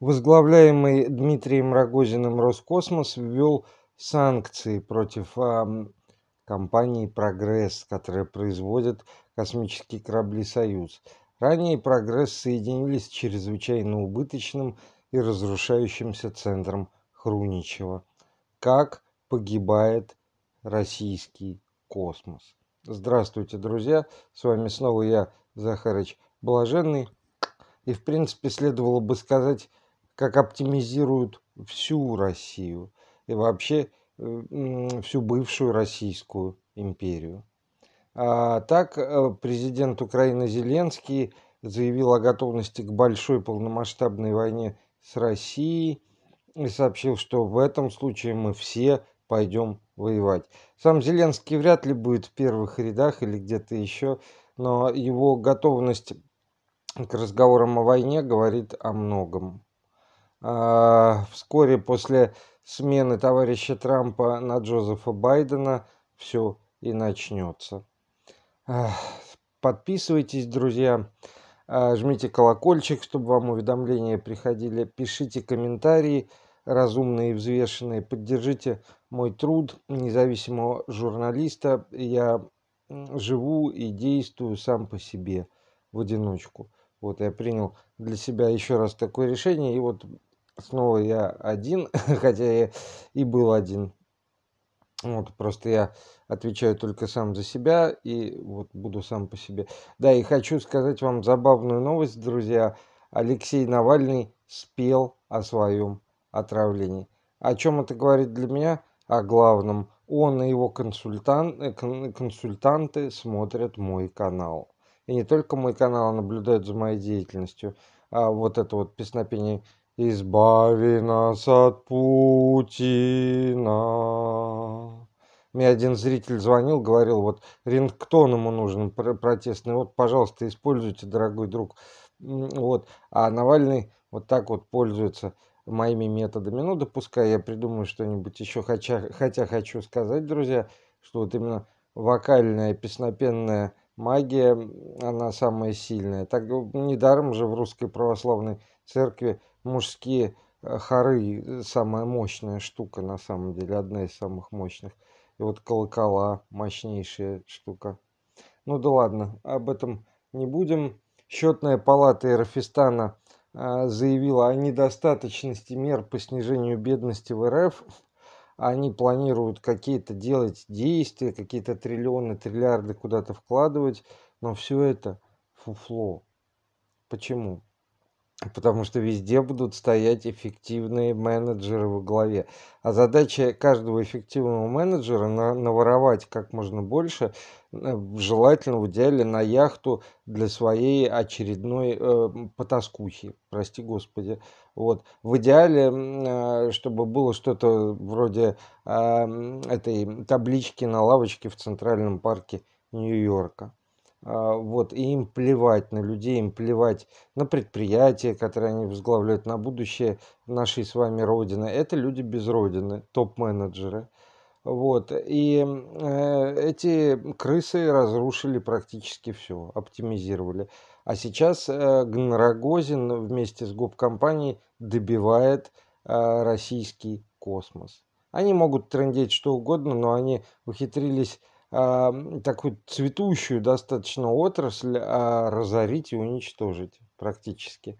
возглавляемый Дмитрием Рогозиным Роскосмос ввел санкции против э, компании «Прогресс», которая производит космические корабли «Союз». Ранее «Прогресс» соединились с чрезвычайно убыточным и разрушающимся центром Хруничева. Как погибает российский космос? Здравствуйте, друзья! С вами снова я, Захарыч Блаженный. И, в принципе, следовало бы сказать как оптимизируют всю Россию и вообще э, всю бывшую Российскую империю. А так э, президент Украины Зеленский заявил о готовности к большой полномасштабной войне с Россией и сообщил, что в этом случае мы все пойдем воевать. Сам Зеленский вряд ли будет в первых рядах или где-то еще, но его готовность к разговорам о войне говорит о многом. А, вскоре после смены товарища Трампа на Джозефа Байдена все и начнется. Подписывайтесь, друзья. А, жмите колокольчик, чтобы вам уведомления приходили. Пишите комментарии разумные и взвешенные. Поддержите мой труд независимого журналиста. Я живу и действую сам по себе в одиночку. Вот я принял для себя еще раз такое решение. И вот Снова я один, хотя я и был один. Вот, просто я отвечаю только сам за себя и вот буду сам по себе. Да, и хочу сказать вам забавную новость, друзья. Алексей Навальный спел о своем отравлении. О чем это говорит для меня? О главном. Он и его консультан... консультанты смотрят мой канал. И не только мой канал, а наблюдают за моей деятельностью. А вот это вот песнопение Избави нас от Путина. Мне один зритель звонил, говорил, вот рингтон ему нужен протестный, вот, пожалуйста, используйте, дорогой друг. Вот. А Навальный вот так вот пользуется моими методами. Ну, допускай, я придумаю что-нибудь еще. Хотя, хотя хочу сказать, друзья, что вот именно вокальная, песнопенная магия, она самая сильная. Так недаром же в русской православной церкви мужские э, хоры э, самая мощная штука, на самом деле, одна из самых мощных. И вот колокола мощнейшая штука. Ну да ладно, об этом не будем. Счетная палата Эрофистана э, заявила о недостаточности мер по снижению бедности в РФ. Они планируют какие-то делать действия, какие-то триллионы, триллиарды куда-то вкладывать, но все это фуфло. Почему? Потому что везде будут стоять эффективные менеджеры во главе. А задача каждого эффективного менеджера на, наворовать как можно больше, э, желательно в идеале на яхту для своей очередной э, потаскухи, прости господи. Вот. В идеале, э, чтобы было что-то вроде э, этой таблички на лавочке в Центральном парке Нью-Йорка. А, вот, и им плевать на людей, им плевать на предприятия, которые они возглавляют, на будущее нашей с вами Родины. Это люди без Родины, топ-менеджеры. Вот, и э, эти крысы разрушили практически все, оптимизировали. А сейчас э, Гнрогозин вместе с губ добивает э, российский космос. Они могут трендеть что угодно, но они ухитрились а, такую цветущую достаточно отрасль а, разорить и уничтожить практически.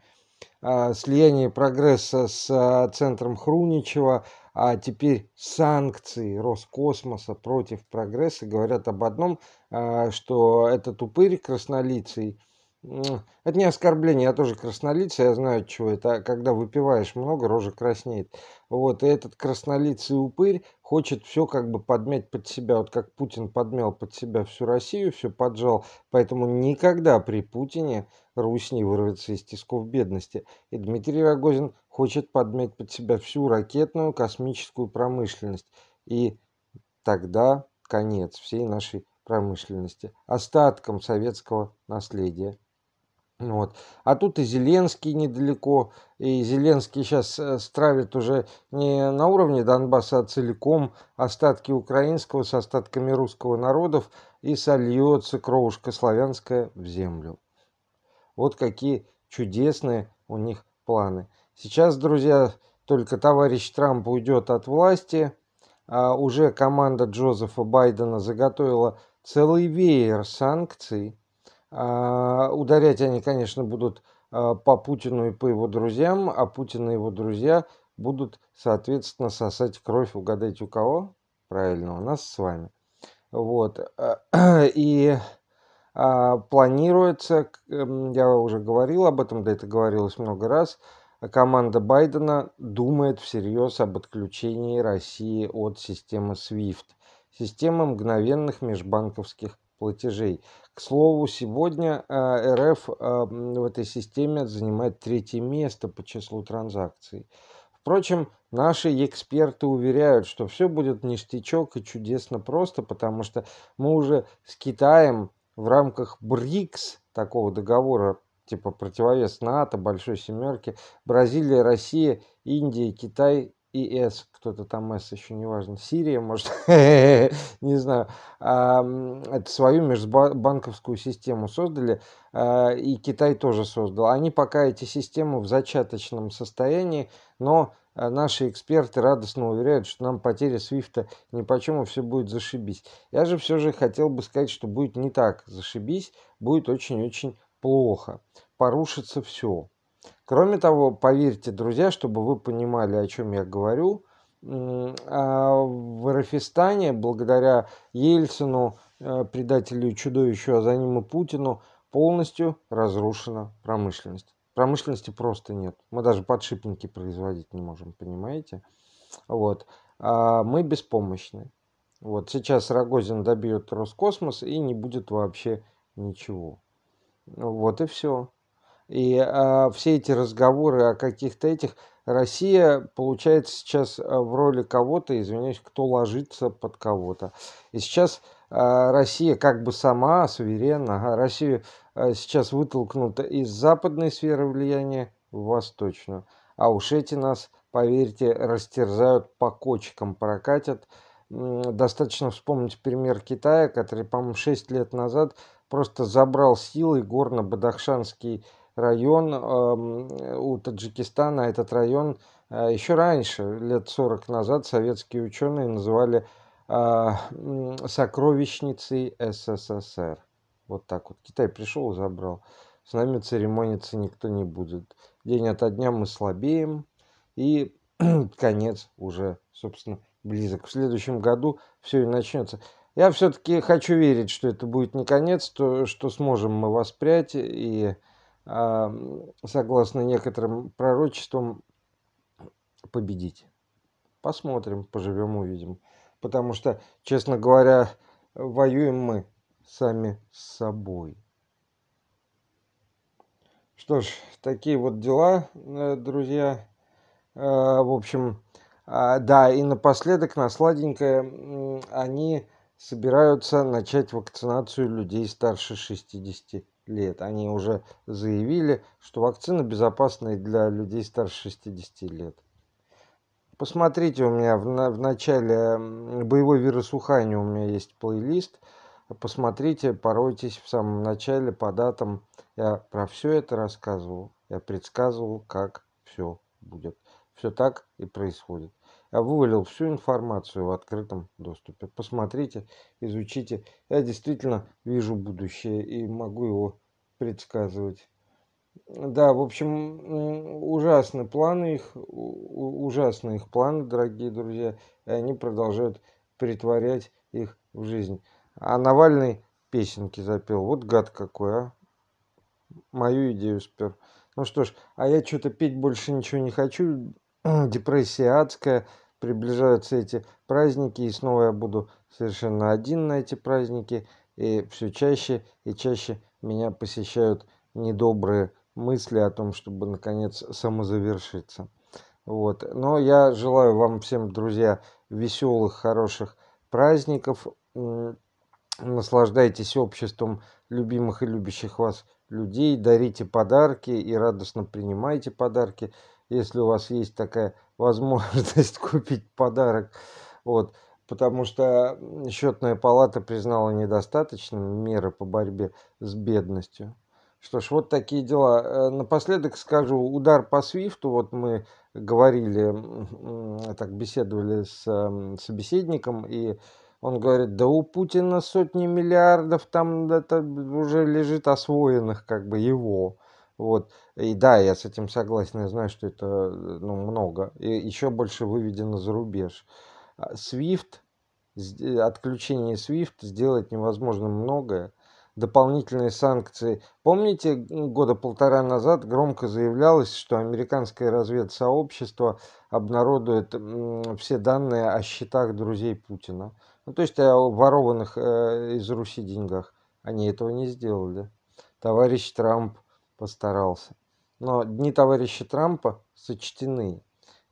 А, слияние прогресса с центром Хруничева, а теперь санкции Роскосмоса против прогресса говорят об одном, что этот упырь краснолицый – это не оскорбление, я тоже краснолицый, я знаю, чего это. А когда выпиваешь много, рожа краснеет. Вот, и этот краснолицый упырь хочет все как бы подмять под себя. Вот как Путин подмял под себя всю Россию, все поджал. Поэтому никогда при Путине Русь не вырвется из тисков бедности. И Дмитрий Рогозин хочет подмять под себя всю ракетную космическую промышленность. И тогда конец всей нашей промышленности, остатком советского наследия. Вот. А тут и Зеленский недалеко, и Зеленский сейчас э, стравит уже не на уровне Донбасса, а целиком остатки украинского с остатками русского народов и сольется кровушка славянская в землю. Вот какие чудесные у них планы. Сейчас, друзья, только товарищ Трамп уйдет от власти, а уже команда Джозефа Байдена заготовила целый веер санкций – а, ударять они, конечно, будут а, по Путину и по его друзьям, а Путин и его друзья будут, соответственно, сосать кровь, угадайте у кого? Правильно, у нас с вами. Вот. Э, и а, планируется, эм, я уже говорил об этом, да это говорилось много раз, команда Байдена думает всерьез об отключении России от системы SWIFT, системы мгновенных межбанковских платежей. К слову, сегодня э, РФ э, в этой системе занимает третье место по числу транзакций. Впрочем, наши эксперты уверяют, что все будет ништячок и чудесно просто, потому что мы уже с Китаем в рамках БРИКС, такого договора, типа противовес НАТО, Большой Семерки, Бразилия, Россия, Индия Китай ИС, кто-то там С еще не важно, Сирия, может, не знаю, а, это свою межбанковскую систему создали, а, и Китай тоже создал. Они пока эти системы в зачаточном состоянии, но а, наши эксперты радостно уверяют, что нам потеря Свифта ни по чему все будет зашибись. Я же все же хотел бы сказать, что будет не так зашибись, будет очень-очень плохо, порушится все. Кроме того, поверьте, друзья, чтобы вы понимали, о чем я говорю, а в Рафистане, благодаря Ельцину, э, предателю чудовищу, а за ним и Путину, полностью разрушена промышленность. Промышленности просто нет. Мы даже подшипники производить не можем, понимаете? Вот. А мы беспомощны. Вот сейчас Рогозин добьет Роскосмос и не будет вообще ничего. Вот и все. И э, все эти разговоры о каких-то этих... Россия получается сейчас э, в роли кого-то, извиняюсь, кто ложится под кого-то. И сейчас э, Россия как бы сама суверенна. А Россию э, сейчас вытолкнута из западной сферы влияния в восточную. А уж эти нас, поверьте, растерзают по кочкам, прокатят. Достаточно вспомнить пример Китая, который, по-моему, 6 лет назад просто забрал силой горно-бадахшанский район э, у Таджикистана, этот район э, еще раньше, лет 40 назад, советские ученые называли а, сокровищницей СССР. Вот так вот. Китай пришел и забрал. С нами церемониться никто не будет. День ото дня мы слабеем. И конец уже, собственно, близок. В следующем году все и начнется. Я все-таки хочу верить, что это будет не конец, то, что сможем мы воспрять и согласно некоторым пророчествам, победить. Посмотрим, поживем, увидим. Потому что, честно говоря, воюем мы сами с собой. Что ж, такие вот дела, э, друзья. Э, в общем, а, да, и напоследок, на сладенькое, они собираются начать вакцинацию людей старше 60 лет. Они уже заявили, что вакцина безопасна и для людей старше 60 лет. Посмотрите, у меня в, на, в начале боевой вирус Ухани у меня есть плейлист. Посмотрите, поройтесь в самом начале по датам. Я про все это рассказывал. Я предсказывал, как все будет. Все так и происходит. Я а вывалил всю информацию в открытом доступе. Посмотрите, изучите. Я действительно вижу будущее и могу его предсказывать. Да, в общем, ужасные планы их, ужасные их планы, дорогие друзья, и они продолжают притворять их в жизнь. А Навальный песенки запел. Вот гад какой, а. Мою идею спер. Ну что ж, а я что-то петь больше ничего не хочу, депрессия адская, приближаются эти праздники, и снова я буду совершенно один на эти праздники, и все чаще и чаще меня посещают недобрые мысли о том, чтобы наконец самозавершиться. Вот. Но я желаю вам всем, друзья, веселых, хороших праздников. Наслаждайтесь обществом любимых и любящих вас людей, дарите подарки и радостно принимайте подарки если у вас есть такая возможность купить подарок. Вот, потому что счетная палата признала недостаточными меры по борьбе с бедностью. Что ж, вот такие дела. Э, напоследок скажу, удар по свифту, вот мы говорили, так беседовали с собеседником, и он говорит, да у Путина сотни миллиардов там это уже лежит освоенных как бы его. Вот. И да, я с этим согласен, я знаю, что это э, ну, много. И еще больше выведено за рубеж. Свифт а, отключение SWIFT сделать невозможно многое. Дополнительные санкции. Помните, года полтора назад громко заявлялось, что американское разведсообщество обнародует все данные о счетах друзей Путина. Ну, то есть о ворованных э, из Руси деньгах. Они этого не сделали. Товарищ Трамп постарался. Но дни товарища Трампа сочтены.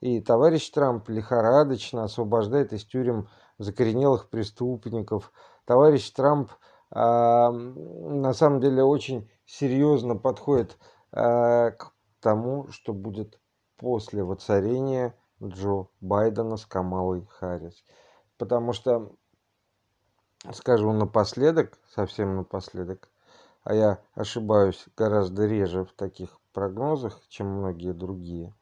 И товарищ Трамп лихорадочно освобождает из тюрем закоренелых преступников. Товарищ Трамп э, на самом деле очень серьезно подходит э, к тому, что будет после воцарения Джо Байдена с Камалой Харрис. Потому что, скажу напоследок, совсем напоследок, а я ошибаюсь гораздо реже в таких прогнозах, чем многие другие,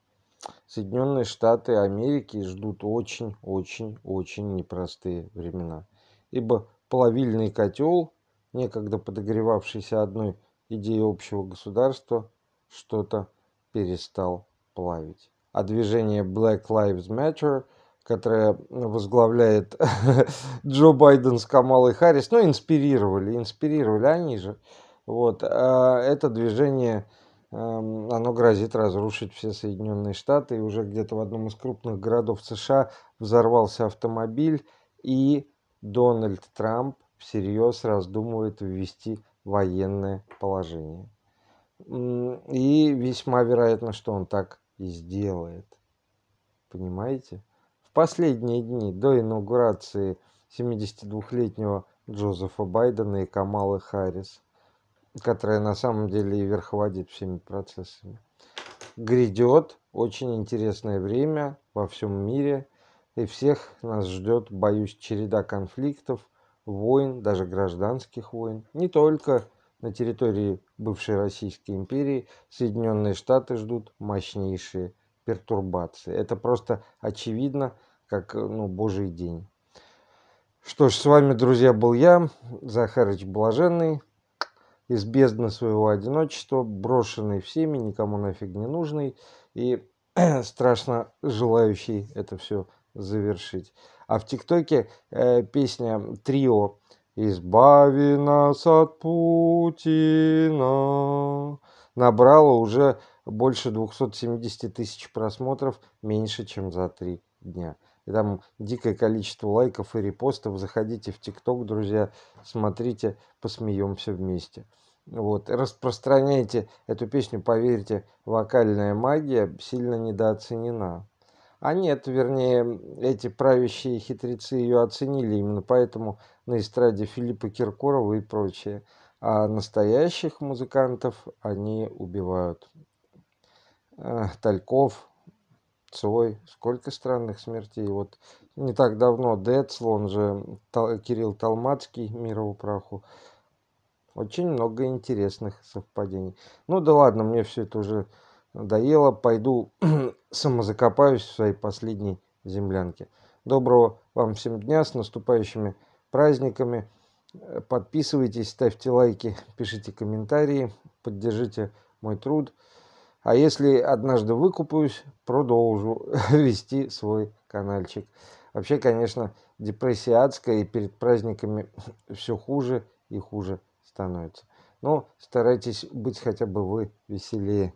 Соединенные Штаты Америки ждут очень-очень-очень непростые времена. Ибо плавильный котел, некогда подогревавшийся одной идеей общего государства, что-то перестал плавить. А движение Black Lives Matter, которое возглавляет Джо Байден с Камалой Харрис, ну, инспирировали, инспирировали они же. Вот. А это движение, эм, оно грозит разрушить все Соединенные Штаты. И уже где-то в одном из крупных городов США взорвался автомобиль, и Дональд Трамп всерьез раздумывает ввести военное положение. И весьма вероятно, что он так и сделает. Понимаете? В последние дни до инаугурации 72-летнего Джозефа Байдена и Камалы Харрис – которая на самом деле и верховодит всеми процессами. Грядет очень интересное время во всем мире, и всех нас ждет, боюсь, череда конфликтов, войн, даже гражданских войн. Не только на территории бывшей Российской империи Соединенные Штаты ждут мощнейшие пертурбации. Это просто очевидно, как ну, божий день. Что ж, с вами, друзья, был я, Захарыч Блаженный из бездны своего одиночества, брошенный всеми, никому нафиг не нужный и страшно желающий это все завершить. А в ТикТоке э, песня «Трио» «Избави нас от Путина» набрала уже больше 270 тысяч просмотров меньше, чем за три дня. И там дикое количество лайков и репостов. Заходите в ТикТок, друзья, смотрите, посмеемся вместе. Вот, распространяйте эту песню, поверьте, вокальная магия сильно недооценена. А нет, вернее, эти правящие хитрецы ее оценили, именно поэтому на эстраде Филиппа Киркорова и прочее. А настоящих музыкантов они убивают. Э, Тальков, Цой, сколько странных смертей. Вот не так давно Децл, он же Тал, Кирилл Толмацкий, мирову праху. Очень много интересных совпадений. Ну да ладно, мне все это уже надоело. Пойду самозакопаюсь в своей последней землянке. Доброго вам всем дня, с наступающими праздниками. Подписывайтесь, ставьте лайки, пишите комментарии, поддержите мой труд. А если однажды выкупаюсь, продолжу вести свой каналчик. Вообще, конечно, депрессия адская, и перед праздниками все хуже и хуже становится. Но старайтесь быть хотя бы вы веселее.